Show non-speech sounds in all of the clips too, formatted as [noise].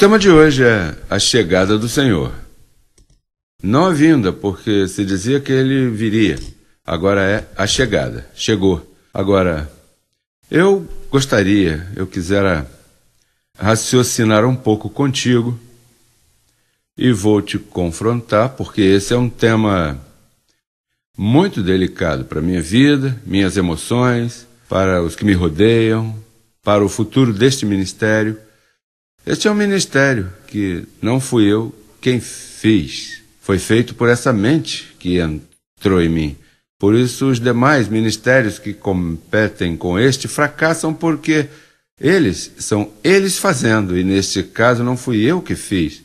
tema de hoje é a chegada do Senhor. Não a vinda, porque se dizia que ele viria. Agora é a chegada. Chegou. Agora, eu gostaria, eu quisera raciocinar um pouco contigo e vou te confrontar, porque esse é um tema muito delicado para minha vida, minhas emoções, para os que me rodeiam, para o futuro deste ministério este é um ministério que não fui eu quem fiz. Foi feito por essa mente que entrou em mim. Por isso, os demais ministérios que competem com este fracassam porque eles são eles fazendo, e neste caso não fui eu que fiz.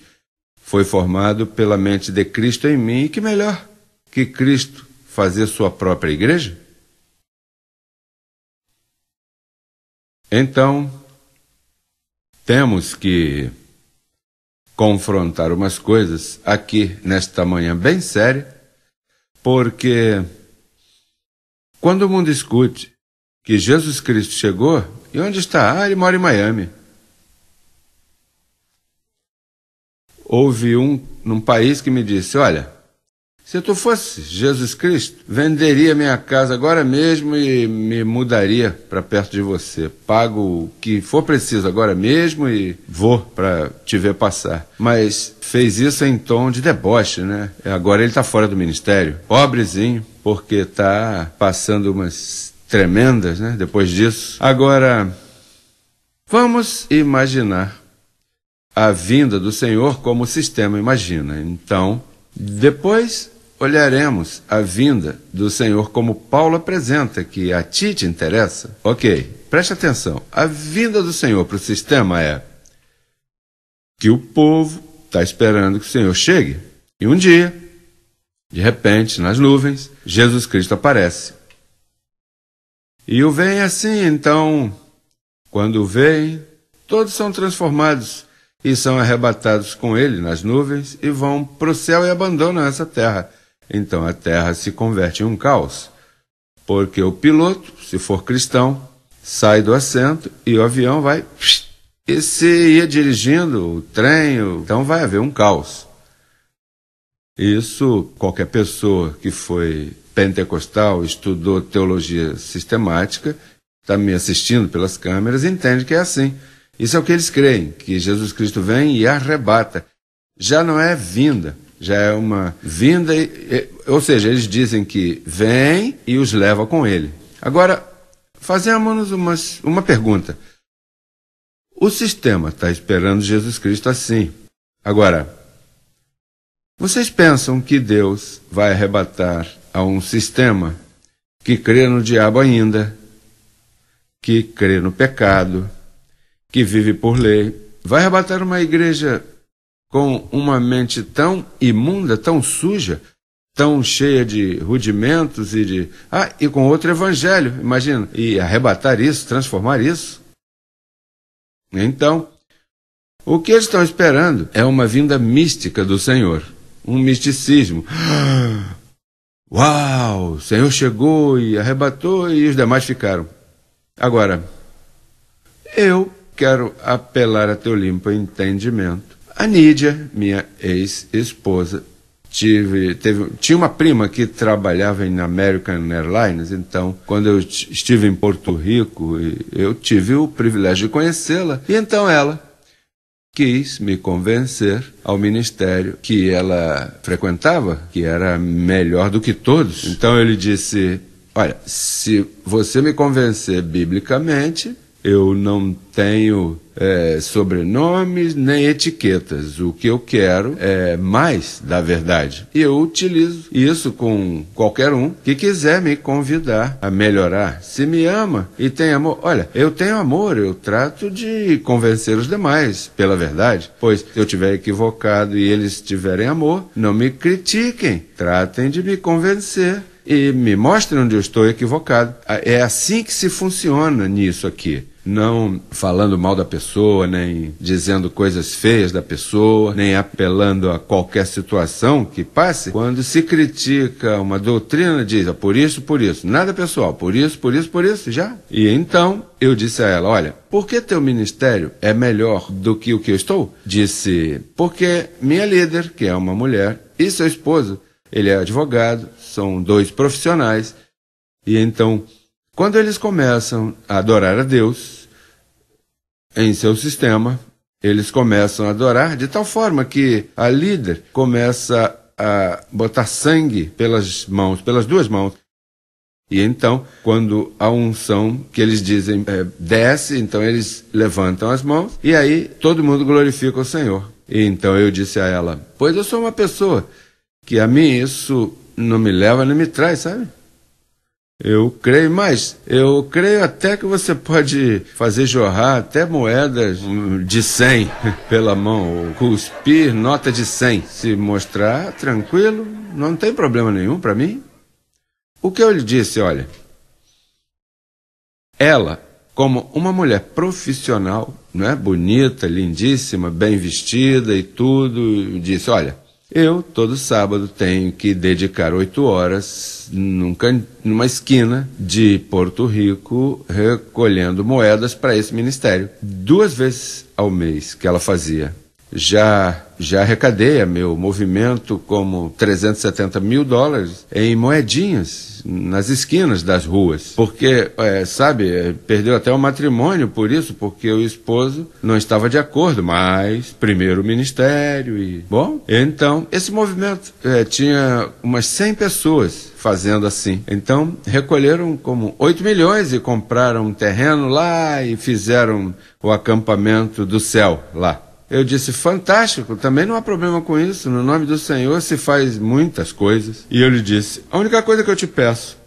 Foi formado pela mente de Cristo em mim, e que melhor que Cristo fazer sua própria igreja? Então, temos que confrontar umas coisas aqui nesta manhã bem séria, porque quando o mundo escute que Jesus Cristo chegou, e onde está? Ah, ele mora em Miami. Houve um num país que me disse: Olha, se tu fosse Jesus Cristo, venderia minha casa agora mesmo e me mudaria para perto de você. Pago o que for preciso agora mesmo e vou para te ver passar. Mas fez isso em tom de deboche, né? É, agora ele está fora do ministério. Pobrezinho, porque está passando umas tremendas, né? Depois disso. Agora, vamos imaginar a vinda do Senhor como o sistema imagina. Então, depois olharemos a vinda do Senhor como Paulo apresenta, que a ti te interessa? Ok, preste atenção. A vinda do Senhor para o sistema é que o povo está esperando que o Senhor chegue. E um dia, de repente, nas nuvens, Jesus Cristo aparece. E o vem assim, então, quando vem, todos são transformados e são arrebatados com ele nas nuvens e vão para o céu e abandonam essa terra então a Terra se converte em um caos, porque o piloto, se for cristão, sai do assento e o avião vai. E se ia dirigindo o trem, então vai haver um caos. Isso qualquer pessoa que foi pentecostal, estudou teologia sistemática, está me assistindo pelas câmeras, entende que é assim. Isso é o que eles creem, que Jesus Cristo vem e arrebata. Já não é vinda, já é uma vinda, ou seja, eles dizem que vem e os leva com ele. Agora, fazemos umas, uma pergunta. O sistema está esperando Jesus Cristo assim. Agora, vocês pensam que Deus vai arrebatar a um sistema que crê no diabo ainda, que crê no pecado, que vive por lei? Vai arrebatar uma igreja com uma mente tão imunda, tão suja, tão cheia de rudimentos e de. Ah, e com outro evangelho, imagina. E arrebatar isso, transformar isso. Então, o que eles estão esperando é uma vinda mística do Senhor, um misticismo. [gasps] Uau! O Senhor chegou e arrebatou e os demais ficaram. Agora, eu quero apelar a teu limpo entendimento a Nídia, minha ex-esposa, tive, teve, tinha uma prima que trabalhava na American Airlines, então, quando eu estive em Porto Rico, eu tive o privilégio de conhecê-la. E então ela quis me convencer ao ministério que ela frequentava, que era melhor do que todos. Então ele disse: Olha, se você me convencer biblicamente, eu não tenho é, sobrenomes nem etiquetas. O que eu quero é mais da verdade. E eu utilizo isso com qualquer um que quiser me convidar a melhorar. Se me ama e tem amor, olha, eu tenho amor, eu trato de convencer os demais pela verdade. Pois se eu estiver equivocado e eles tiverem amor, não me critiquem, tratem de me convencer e me mostrem onde eu estou equivocado. Ah, é assim que se funciona nisso aqui não falando mal da pessoa, nem dizendo coisas feias da pessoa, nem apelando a qualquer situação que passe, quando se critica uma doutrina, diz, ah, por isso, por isso, nada pessoal, por isso, por isso, por isso, já. E então eu disse a ela, olha, por que teu ministério é melhor do que o que eu estou? Disse, porque minha líder, que é uma mulher, e seu esposo, ele é advogado, são dois profissionais, e então quando eles começam a adorar a Deus em seu sistema, eles começam a adorar de tal forma que a líder começa a botar sangue pelas mãos, pelas duas mãos. E então, quando a unção que eles dizem é, desce, então eles levantam as mãos e aí todo mundo glorifica o Senhor. E então eu disse a ela: Pois eu sou uma pessoa que a mim isso não me leva nem me traz, sabe? Eu creio mais, eu creio até que você pode fazer jorrar até moedas hum, de 100 [laughs] pela mão, ou cuspir nota de 100. Se mostrar tranquilo, não tem problema nenhum para mim. O que eu lhe disse, olha. Ela, como uma mulher profissional, não é bonita, lindíssima, bem vestida e tudo, disse: "Olha, eu, todo sábado, tenho que dedicar oito horas num numa esquina de Porto Rico, recolhendo moedas para esse ministério. Duas vezes ao mês que ela fazia. Já, já arrecadei é meu movimento como 370 mil dólares em moedinhas nas esquinas das ruas. Porque, é, sabe, é, perdeu até o matrimônio por isso, porque o esposo não estava de acordo, mas primeiro o ministério e. Bom, então, esse movimento é, tinha umas 100 pessoas fazendo assim. Então, recolheram como 8 milhões e compraram um terreno lá e fizeram o acampamento do céu lá. Eu disse, fantástico, também não há problema com isso. No nome do Senhor se faz muitas coisas. E eu lhe disse, a única coisa que eu te peço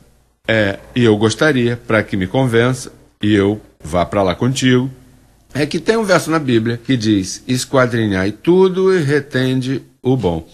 é, e eu gostaria, para que me convença, e eu vá para lá contigo, é que tem um verso na Bíblia que diz: esquadrinhai tudo e retende o bom.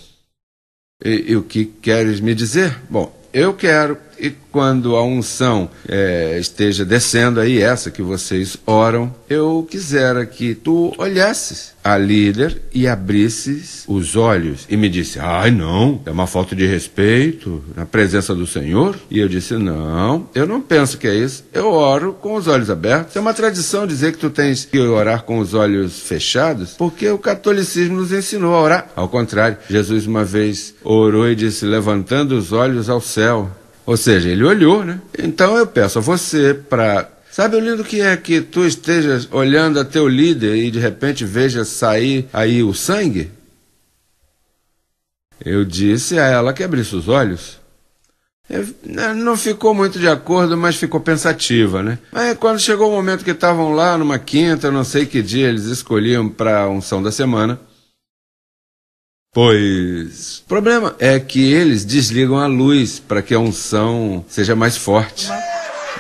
E, e o que queres me dizer? Bom, eu quero e quando a unção é, esteja descendo aí, essa que vocês oram, eu quisera que tu olhasses a líder e abrisses os olhos e me disse: Ai, não, é uma falta de respeito na presença do Senhor? E eu disse: Não, eu não penso que é isso. Eu oro com os olhos abertos. É uma tradição dizer que tu tens que orar com os olhos fechados, porque o catolicismo nos ensinou a orar. Ao contrário, Jesus uma vez orou e disse: Levantando os olhos ao céu, ou seja, ele olhou, né? Então eu peço a você para. Sabe o lindo que é que tu estejas olhando a teu líder e de repente veja sair aí o sangue? Eu disse a ela que abrisse os olhos. Né, não ficou muito de acordo, mas ficou pensativa, né? mas quando chegou o momento que estavam lá numa quinta, não sei que dia eles escolhiam para a unção da semana, Pois. O problema é que eles desligam a luz para que a unção seja mais forte.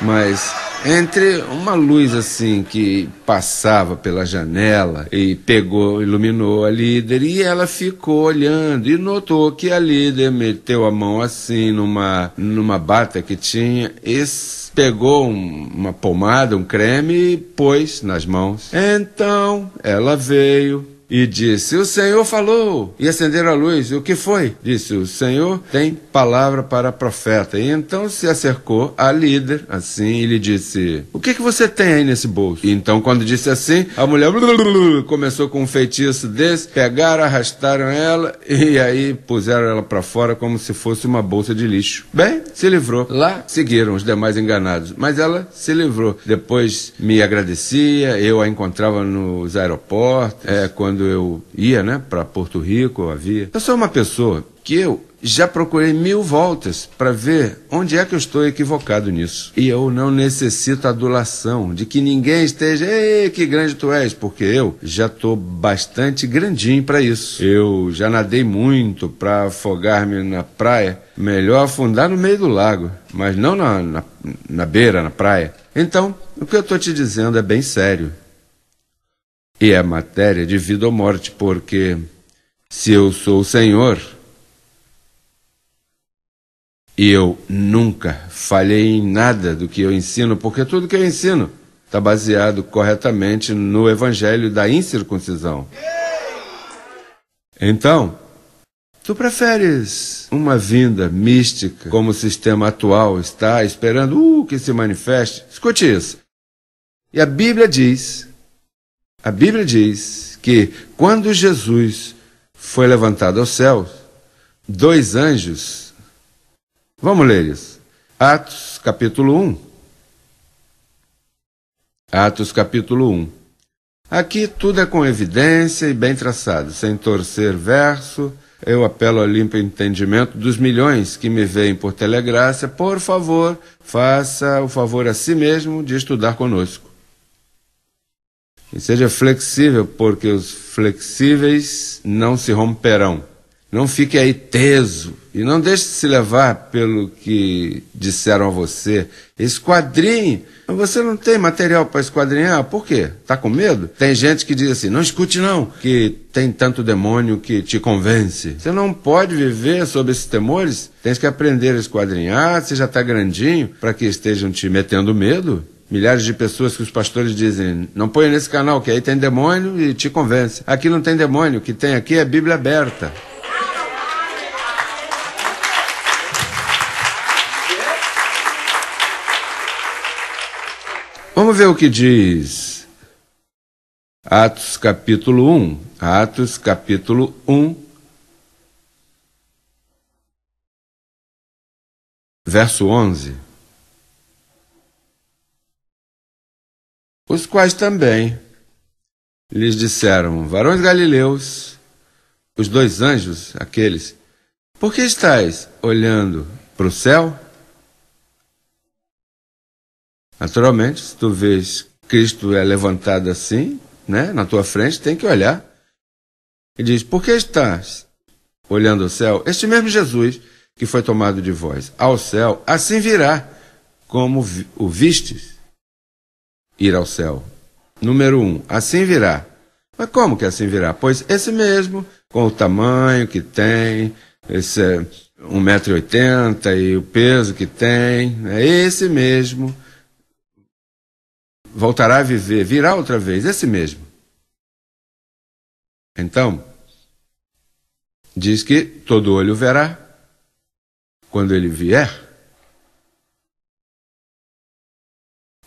Mas entre uma luz assim que passava pela janela e pegou, iluminou a líder e ela ficou olhando e notou que a líder meteu a mão assim numa numa bata que tinha e pegou um, uma pomada, um creme e pôs nas mãos. Então ela veio e disse: O Senhor falou. E acenderam a luz. O que foi? Disse: O Senhor tem palavra para profeta. E então se acercou a líder, assim, e lhe disse: O que, que você tem aí nesse bolso? E então, quando disse assim, a mulher [laughs] começou com um feitiço desse, pegaram, arrastaram ela e aí puseram ela para fora como se fosse uma bolsa de lixo. Bem, se livrou. Lá seguiram os demais enganados, mas ela se livrou. Depois me agradecia, eu a encontrava nos aeroportos, é, quando quando eu ia né, para Porto Rico, havia. Eu sou uma pessoa que eu já procurei mil voltas para ver onde é que eu estou equivocado nisso. E eu não necessito adulação de que ninguém esteja, ei, que grande tu és, porque eu já estou bastante grandinho para isso. Eu já nadei muito para afogar-me na praia. Melhor afundar no meio do lago, mas não na, na, na beira, na praia. Então, o que eu estou te dizendo é bem sério. E é matéria de vida ou morte, porque se eu sou o Senhor e eu nunca falhei em nada do que eu ensino, porque tudo que eu ensino está baseado corretamente no evangelho da incircuncisão. Então, tu preferes uma vinda mística como o sistema atual está esperando uh, que se manifeste? Escute isso. E a Bíblia diz a Bíblia diz que quando Jesus foi levantado ao céu, dois anjos. Vamos ler isso. Atos capítulo 1. Atos capítulo 1. Aqui tudo é com evidência e bem traçado, sem torcer verso. Eu apelo ao limpo entendimento dos milhões que me veem por telegrácia. Por favor, faça o favor a si mesmo de estudar conosco. E seja flexível, porque os flexíveis não se romperão. Não fique aí teso e não deixe de se levar pelo que disseram a você. Esquadrinhe. Você não tem material para esquadrinhar. Por quê? Tá com medo? Tem gente que diz assim: não escute, não, que tem tanto demônio que te convence. Você não pode viver sob esses temores. Tem que aprender a esquadrinhar. Você já está grandinho para que estejam te metendo medo. Milhares de pessoas que os pastores dizem: não ponha nesse canal que aí tem demônio e te convence. Aqui não tem demônio, o que tem aqui é a Bíblia aberta. Vamos ver o que diz Atos capítulo 1. Atos capítulo 1, verso 11. Os quais também lhes disseram: Varões galileus, os dois anjos, aqueles, por que estáis olhando para o céu? Naturalmente, se tu vês Cristo é levantado assim, né, na tua frente, tem que olhar. E diz: Por que estás olhando o céu? Este mesmo Jesus que foi tomado de vós ao céu, assim virá como o vistes ir ao céu. Número 1. Um, assim virá. Mas como que assim virá? Pois esse mesmo, com o tamanho que tem, esse 1,80m é e o peso que tem, é esse mesmo, voltará a viver, virá outra vez, esse mesmo. Então, diz que todo olho verá quando ele vier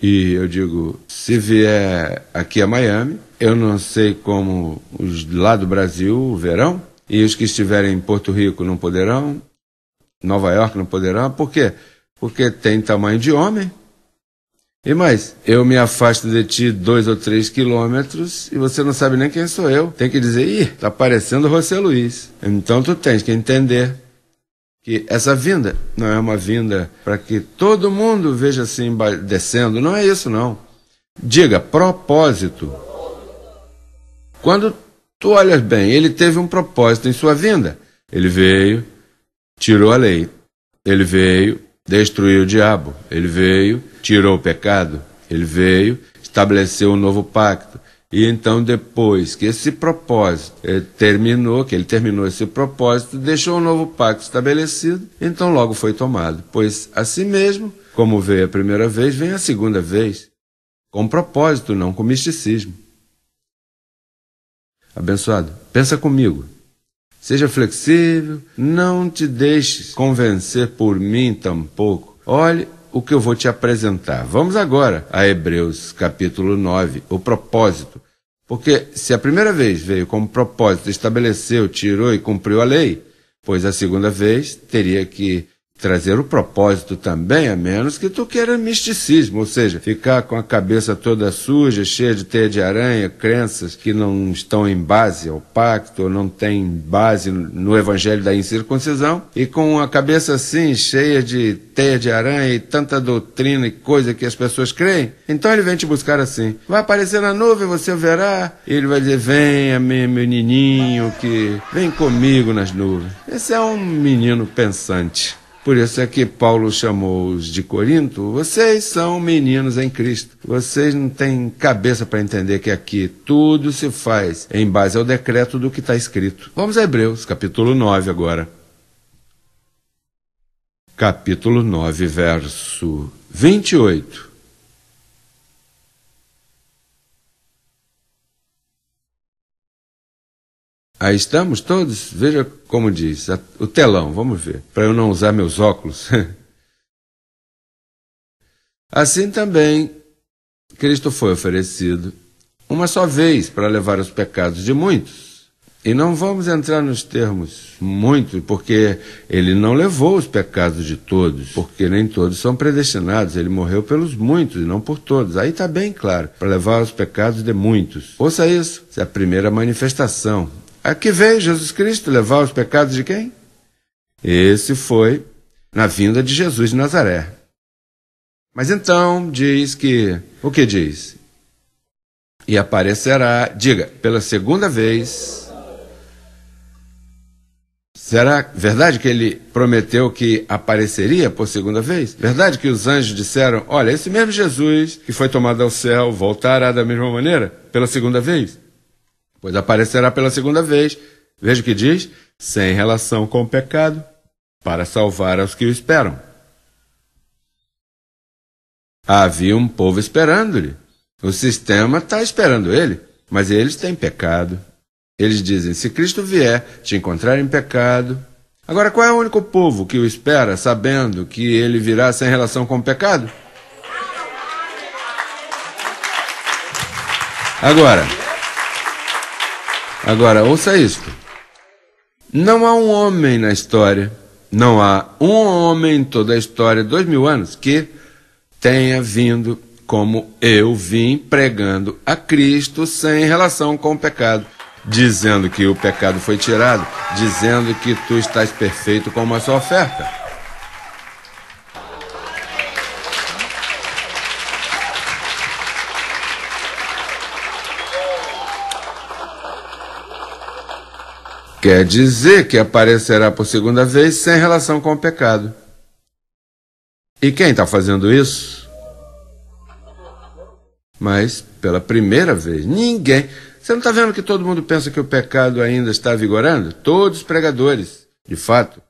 E eu digo, se vier aqui a Miami, eu não sei como os lá do Brasil verão, e os que estiverem em Porto Rico não poderão, Nova York não poderão, por quê? Porque tem tamanho de homem. E mais, eu me afasto de ti dois ou três quilômetros e você não sabe nem quem sou eu. Tem que dizer, ih, tá parecendo José Luiz. Então tu tens que entender que essa vinda não é uma vinda para que todo mundo veja se descendo, não é isso não. Diga propósito. Quando tu olhas bem, ele teve um propósito em sua vinda. Ele veio, tirou a lei. Ele veio, destruiu o diabo. Ele veio, tirou o pecado. Ele veio, estabeleceu um novo pacto. E então, depois que esse propósito eh, terminou, que ele terminou esse propósito, deixou um novo pacto estabelecido, então logo foi tomado. Pois assim mesmo, como veio a primeira vez, vem a segunda vez. Com propósito, não com misticismo. Abençoado, pensa comigo. Seja flexível, não te deixes convencer por mim tampouco. Olhe o que eu vou te apresentar. Vamos agora a Hebreus capítulo 9, o propósito. Porque se a primeira vez veio como propósito, estabeleceu, tirou e cumpriu a lei, pois a segunda vez teria que trazer o propósito também, a menos que tu queira misticismo, ou seja, ficar com a cabeça toda suja, cheia de teia de aranha, crenças que não estão em base ao pacto, ou não têm base no evangelho da incircuncisão, e com a cabeça assim, cheia de teia de aranha e tanta doutrina e coisa que as pessoas creem, então ele vem te buscar assim. Vai aparecer na nuvem, você verá, ele vai dizer, venha meu menininho que vem comigo nas nuvens. Esse é um menino pensante. Por isso é que Paulo chamou-os de Corinto, vocês são meninos em Cristo. Vocês não têm cabeça para entender que aqui tudo se faz em base ao decreto do que está escrito. Vamos a Hebreus, capítulo 9 agora. Capítulo 9, verso 28. Aí estamos todos, veja como diz, a, o telão, vamos ver, para eu não usar meus óculos. [laughs] assim também, Cristo foi oferecido uma só vez para levar os pecados de muitos. E não vamos entrar nos termos muito, porque ele não levou os pecados de todos, porque nem todos são predestinados, ele morreu pelos muitos e não por todos. Aí está bem claro, para levar os pecados de muitos. Ouça isso, essa é a primeira manifestação a que veio Jesus Cristo levar os pecados de quem? Esse foi na vinda de Jesus de Nazaré. Mas então diz que. O que diz? E aparecerá, diga, pela segunda vez. Será verdade que ele prometeu que apareceria por segunda vez? Verdade que os anjos disseram: Olha, esse mesmo Jesus que foi tomado ao céu voltará da mesma maneira, pela segunda vez? pois aparecerá pela segunda vez. Veja o que diz: sem relação com o pecado, para salvar aos que o esperam. Havia um povo esperando-lhe. O sistema está esperando ele, mas eles têm pecado. Eles dizem: se Cristo vier te encontrar em pecado. Agora, qual é o único povo que o espera sabendo que ele virá sem relação com o pecado? Agora. Agora, ouça isto: não há um homem na história, não há um homem em toda a história, dois mil anos, que tenha vindo como eu vim pregando a Cristo sem relação com o pecado, dizendo que o pecado foi tirado, dizendo que tu estás perfeito com a sua oferta. Quer dizer que aparecerá por segunda vez sem relação com o pecado. E quem está fazendo isso? Mas pela primeira vez, ninguém. Você não está vendo que todo mundo pensa que o pecado ainda está vigorando? Todos os pregadores, de fato.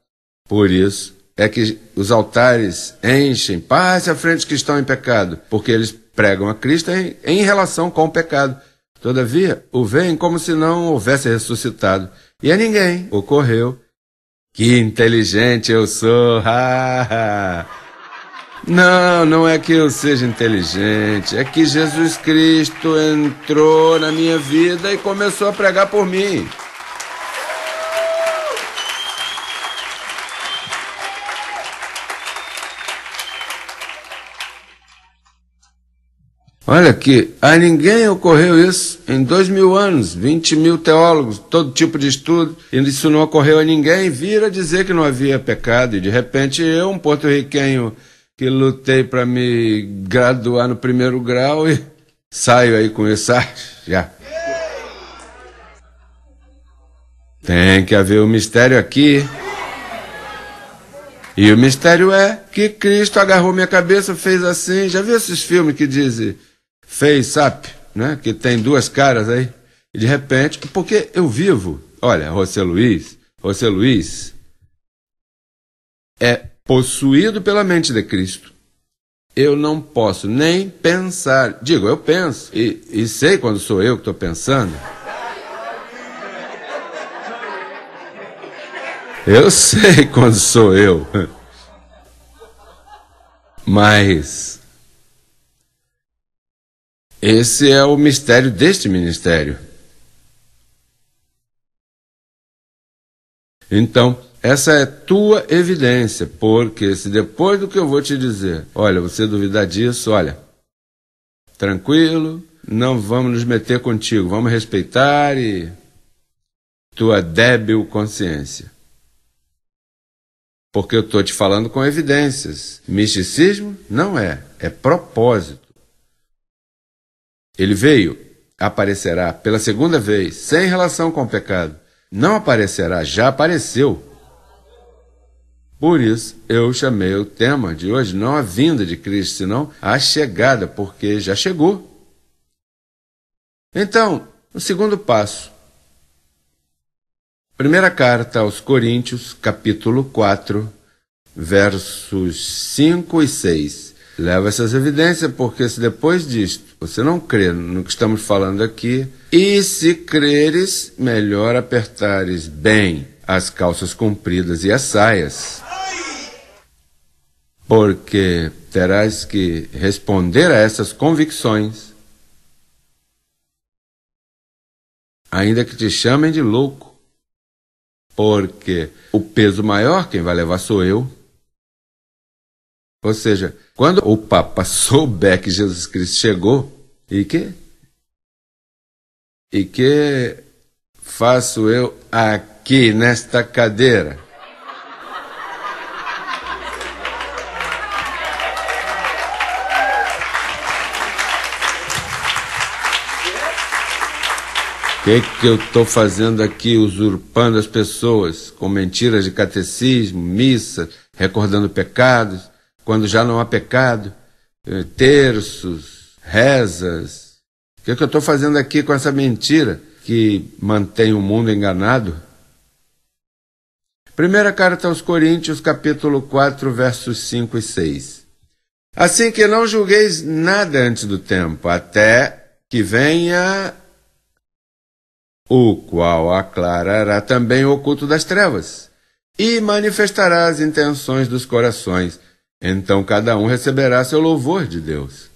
Por isso é que os altares enchem, passe à frente que estão em pecado, porque eles pregam a Cristo em, em relação com o pecado. Todavia, o veem como se não houvesse ressuscitado. E a ninguém ocorreu. Que inteligente eu sou! Não, não é que eu seja inteligente, é que Jesus Cristo entrou na minha vida e começou a pregar por mim. Olha aqui, a ninguém ocorreu isso em dois mil anos, 20 mil teólogos, todo tipo de estudo, e isso não ocorreu a ninguém, vira dizer que não havia pecado, e de repente eu, um porto-riquenho que lutei para me graduar no primeiro grau, e saio aí com isso, ah, já. Tem que haver um mistério aqui. E o mistério é que Cristo agarrou minha cabeça, fez assim. Já viu esses filmes que dizem FaceApp, né? Que tem duas caras aí. E de repente, porque eu vivo, olha, José Luiz, José Luiz é possuído pela mente de Cristo. Eu não posso nem pensar. Digo, eu penso e, e sei quando sou eu que estou pensando. Eu sei [laughs] quando sou eu. Mas esse é o mistério deste ministério. Então, essa é tua evidência, porque se depois do que eu vou te dizer, olha, você duvidar disso, olha, tranquilo, não vamos nos meter contigo, vamos respeitar e tua débil consciência. Porque eu estou te falando com evidências. Misticismo não é, é propósito. Ele veio, aparecerá pela segunda vez, sem relação com o pecado. Não aparecerá, já apareceu. Por isso, eu chamei o tema de hoje não a vinda de Cristo, senão a chegada, porque já chegou. Então, o segundo passo. Primeira carta aos Coríntios, capítulo 4, versos 5 e 6 leva essas evidências, porque se depois disto você não crê no que estamos falando aqui, e se creres, melhor apertares bem as calças compridas e as saias, porque terás que responder a essas convicções, ainda que te chamem de louco, porque o peso maior quem vai levar sou eu. Ou seja, quando o Papa souber que Jesus Cristo chegou, e que? E que faço eu aqui nesta cadeira? O que, que eu estou fazendo aqui, usurpando as pessoas com mentiras de catecismo, missa, recordando pecados? quando já não há pecado, eh, terços, rezas. O que, é que eu estou fazendo aqui com essa mentira que mantém o mundo enganado? Primeira carta aos Coríntios, capítulo 4, versos 5 e 6. Assim que não julgueis nada antes do tempo, até que venha o qual aclarará também o oculto das trevas e manifestará as intenções dos corações. Então cada um receberá seu louvor de Deus.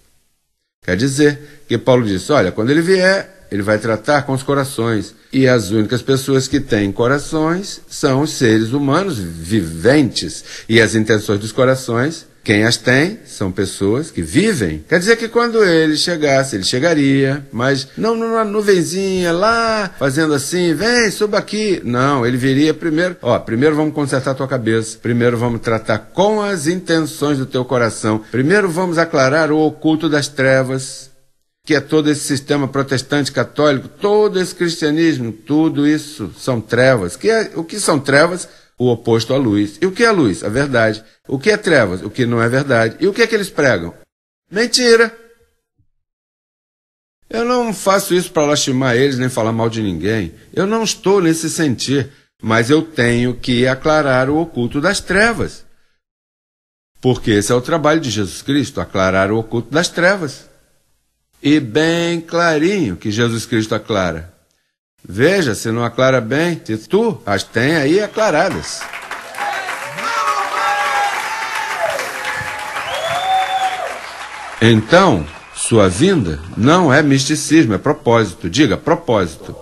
Quer dizer que Paulo disse: olha, quando ele vier, ele vai tratar com os corações. E as únicas pessoas que têm corações são os seres humanos viventes. E as intenções dos corações quem as tem são pessoas que vivem. Quer dizer que quando ele chegasse, ele chegaria, mas não numa nuvenzinha lá, fazendo assim, vem, suba aqui. Não, ele viria primeiro, ó, primeiro vamos consertar tua cabeça, primeiro vamos tratar com as intenções do teu coração, primeiro vamos aclarar o oculto das trevas, que é todo esse sistema protestante católico, todo esse cristianismo, tudo isso são trevas. Que é, o que são trevas o oposto à luz. E o que é luz? A verdade. O que é trevas? O que não é verdade. E o que é que eles pregam? Mentira! Eu não faço isso para lastimar eles nem falar mal de ninguém. Eu não estou nesse sentir, mas eu tenho que aclarar o oculto das trevas. Porque esse é o trabalho de Jesus Cristo, aclarar o oculto das trevas. E bem clarinho que Jesus Cristo aclara. Veja se não aclara bem, se tu as tem aí aclaradas. Então, sua vinda não é misticismo, é propósito. Diga, propósito.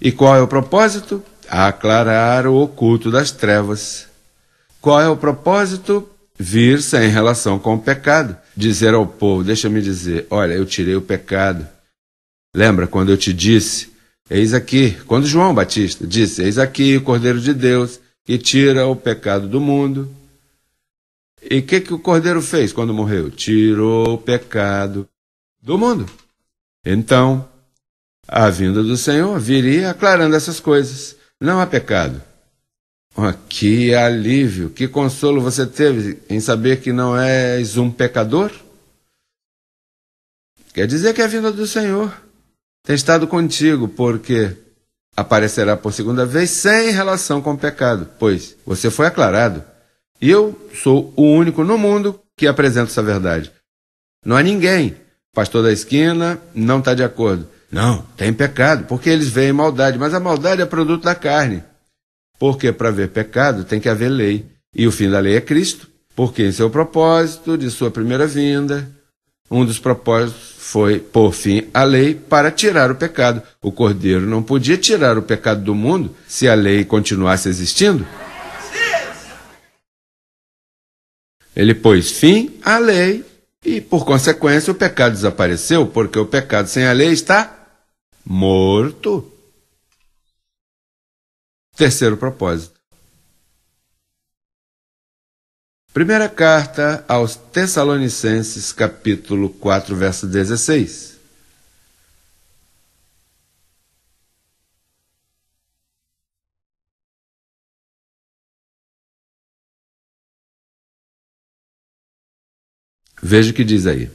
E qual é o propósito? Aclarar o oculto das trevas. Qual é o propósito? Vir sem relação com o pecado. Dizer ao povo: deixa-me dizer, olha, eu tirei o pecado, Lembra quando eu te disse: Eis aqui, quando João Batista disse: Eis aqui o Cordeiro de Deus que tira o pecado do mundo. E o que, que o Cordeiro fez quando morreu? Tirou o pecado do mundo. Então, a vinda do Senhor viria aclarando essas coisas. Não há pecado. Oh, que alívio, que consolo você teve em saber que não és um pecador? Quer dizer que é a vinda do Senhor tem estado contigo, porque aparecerá por segunda vez sem relação com o pecado, pois você foi aclarado. E eu sou o único no mundo que apresenta essa verdade. Não há ninguém. Pastor da esquina não está de acordo. Não, tem pecado, porque eles veem maldade, mas a maldade é produto da carne. Porque para ver pecado tem que haver lei. E o fim da lei é Cristo, porque em seu propósito, de sua primeira vinda, um dos propósitos foi por fim a lei para tirar o pecado. O cordeiro não podia tirar o pecado do mundo se a lei continuasse existindo. Ele pôs fim à lei e, por consequência, o pecado desapareceu, porque o pecado sem a lei está morto. Terceiro propósito. Primeira carta aos Tessalonicenses, capítulo 4, verso 16. Veja o que diz aí.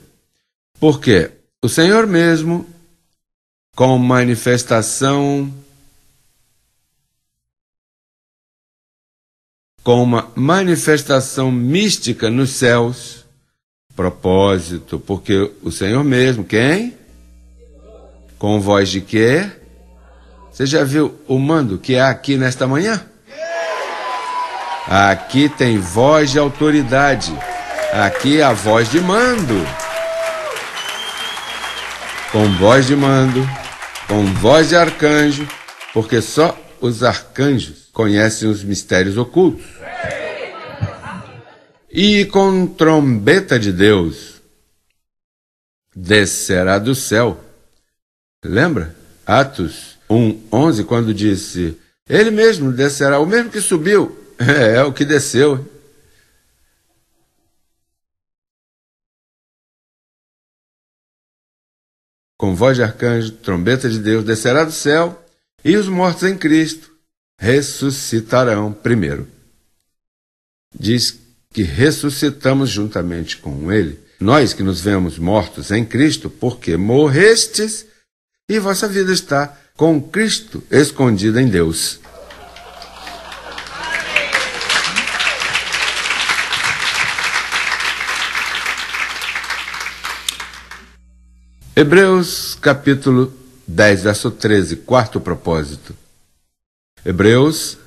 Porque o Senhor mesmo, com manifestação com uma manifestação mística nos céus. Propósito, porque o Senhor mesmo, quem? Com voz de quê? Você já viu o mando que é aqui nesta manhã? Aqui tem voz de autoridade. Aqui é a voz de mando. Com voz de mando, com voz de arcanjo, porque só os arcanjos conhecem os mistérios ocultos e com trombeta de Deus descerá do céu. Lembra? Atos 1:11 quando disse: Ele mesmo descerá, o mesmo que subiu, [laughs] é, é o que desceu. Com voz de arcanjo, trombeta de Deus, descerá do céu, e os mortos em Cristo ressuscitarão primeiro. Diz que ressuscitamos juntamente com Ele, nós que nos vemos mortos em Cristo, porque morrestes e vossa vida está com Cristo escondida em Deus. Hebreus capítulo 10, verso 13, quarto propósito. Hebreus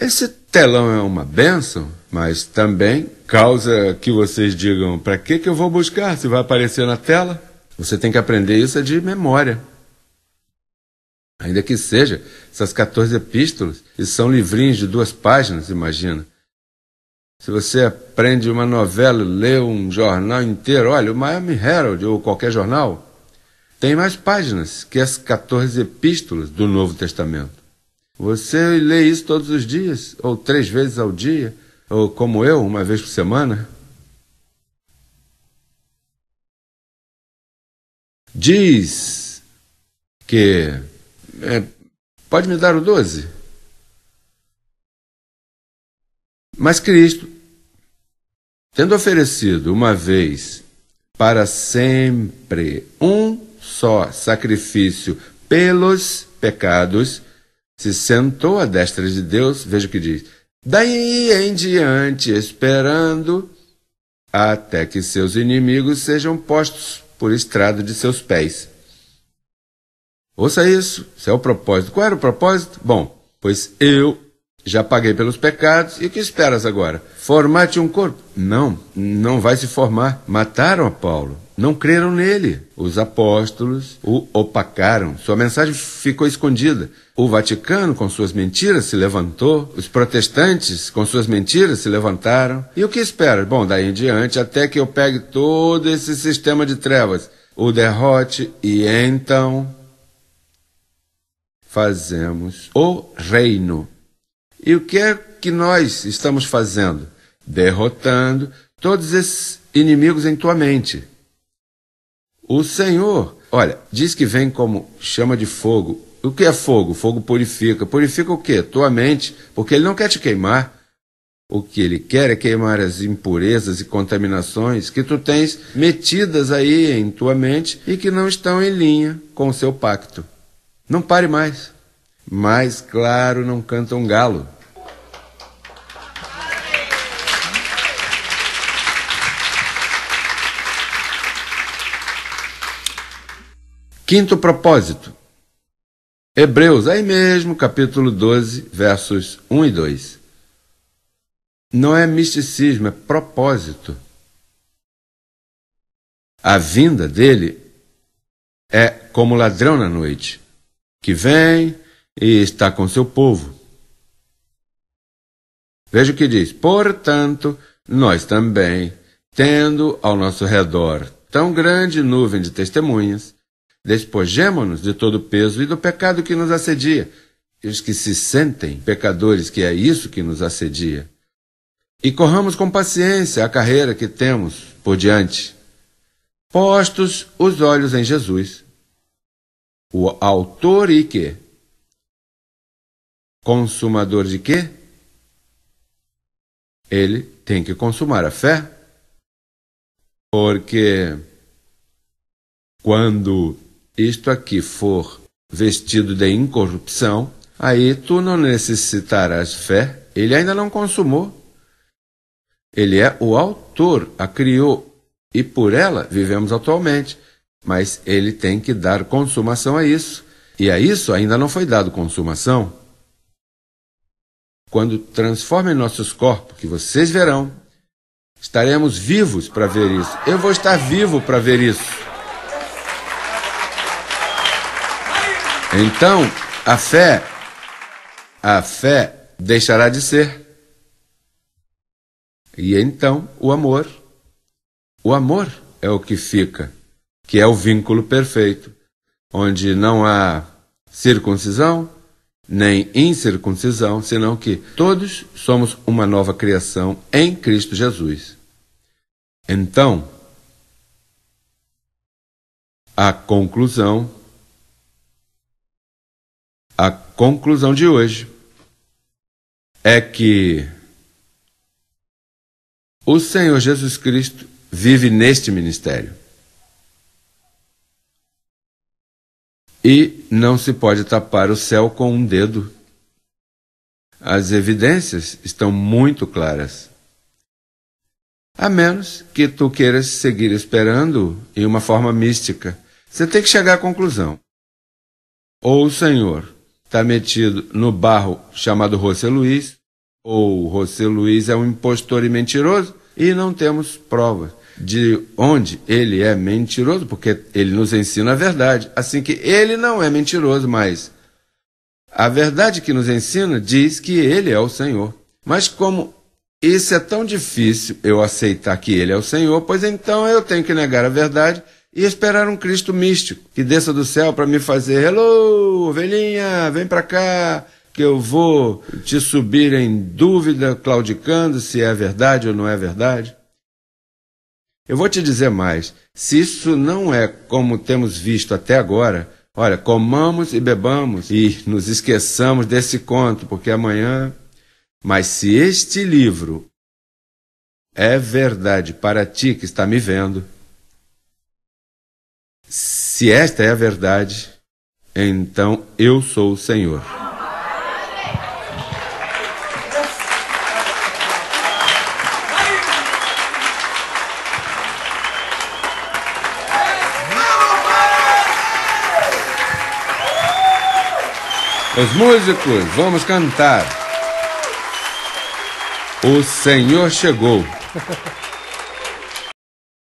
Esse telão é uma benção, mas também causa que vocês digam: para que, que eu vou buscar se vai aparecer na tela? Você tem que aprender isso é de memória. Ainda que seja, essas 14 epístolas, e são livrinhos de duas páginas, imagina. Se você aprende uma novela, lê um jornal inteiro, olha, o Miami Herald ou qualquer jornal, tem mais páginas que as 14 epístolas do Novo Testamento. Você lê isso todos os dias, ou três vezes ao dia, ou como eu, uma vez por semana? Diz que. É, pode me dar o 12? Mas Cristo, tendo oferecido uma vez para sempre um só sacrifício pelos pecados, se sentou à destra de Deus, veja o que diz. Daí em diante, esperando até que seus inimigos sejam postos por estrado de seus pés. Ouça isso, isso é o propósito. Qual era o propósito? Bom, pois eu já paguei pelos pecados, e o que esperas agora? Formar-te um corpo? Não, não vai se formar. Mataram a Paulo não creram nele. Os apóstolos o opacaram. Sua mensagem ficou escondida. O Vaticano, com suas mentiras, se levantou. Os protestantes, com suas mentiras, se levantaram. E o que espera? Bom, daí em diante, até que eu pegue todo esse sistema de trevas, o derrote e então fazemos o reino. E o que é que nós estamos fazendo? Derrotando todos esses inimigos em tua mente. O Senhor, olha, diz que vem como chama de fogo. O que é fogo? Fogo purifica. Purifica o quê? Tua mente, porque ele não quer te queimar. O que ele quer é queimar as impurezas e contaminações que tu tens metidas aí em tua mente e que não estão em linha com o seu pacto. Não pare mais. Mais claro não canta um galo. Quinto propósito. Hebreus, aí mesmo, capítulo 12, versos 1 e 2. Não é misticismo, é propósito. A vinda dele é como ladrão na noite, que vem e está com seu povo. Veja o que diz: Portanto, nós também, tendo ao nosso redor tão grande nuvem de testemunhas, Despojemo-nos de todo o peso e do pecado que nos assedia. E os que se sentem pecadores, que é isso que nos assedia. E corramos com paciência a carreira que temos por diante. Postos os olhos em Jesus, o autor e que? Consumador de quê? Ele tem que consumar a fé. Porque quando isto aqui for vestido de incorrupção, aí tu não necessitarás fé, ele ainda não consumou. Ele é o autor, a criou, e por ela vivemos atualmente. Mas ele tem que dar consumação a isso. E a isso ainda não foi dado consumação. Quando transformem nossos corpos, que vocês verão, estaremos vivos para ver isso. Eu vou estar vivo para ver isso. Então, a fé, a fé deixará de ser. E então, o amor. O amor é o que fica, que é o vínculo perfeito, onde não há circuncisão nem incircuncisão, senão que todos somos uma nova criação em Cristo Jesus. Então, a conclusão conclusão de hoje é que o Senhor Jesus Cristo vive neste ministério. E não se pode tapar o céu com um dedo. As evidências estão muito claras. A menos que tu queiras seguir esperando em uma forma mística. Você tem que chegar à conclusão. Ou o Senhor está metido no barro chamado José Luiz, ou José Luiz é um impostor e mentiroso, e não temos provas de onde ele é mentiroso, porque ele nos ensina a verdade, assim que ele não é mentiroso mas A verdade que nos ensina diz que ele é o Senhor. Mas como isso é tão difícil eu aceitar que ele é o Senhor, pois então eu tenho que negar a verdade e esperar um Cristo místico que desça do céu para me fazer: Hello, velhinha, vem para cá, que eu vou te subir em dúvida, claudicando se é verdade ou não é verdade. Eu vou te dizer mais: se isso não é como temos visto até agora, olha, comamos e bebamos e nos esqueçamos desse conto, porque amanhã. Mas se este livro é verdade para ti que está me vendo, se esta é a verdade, então eu sou o Senhor. Os músicos, vamos cantar. O Senhor chegou.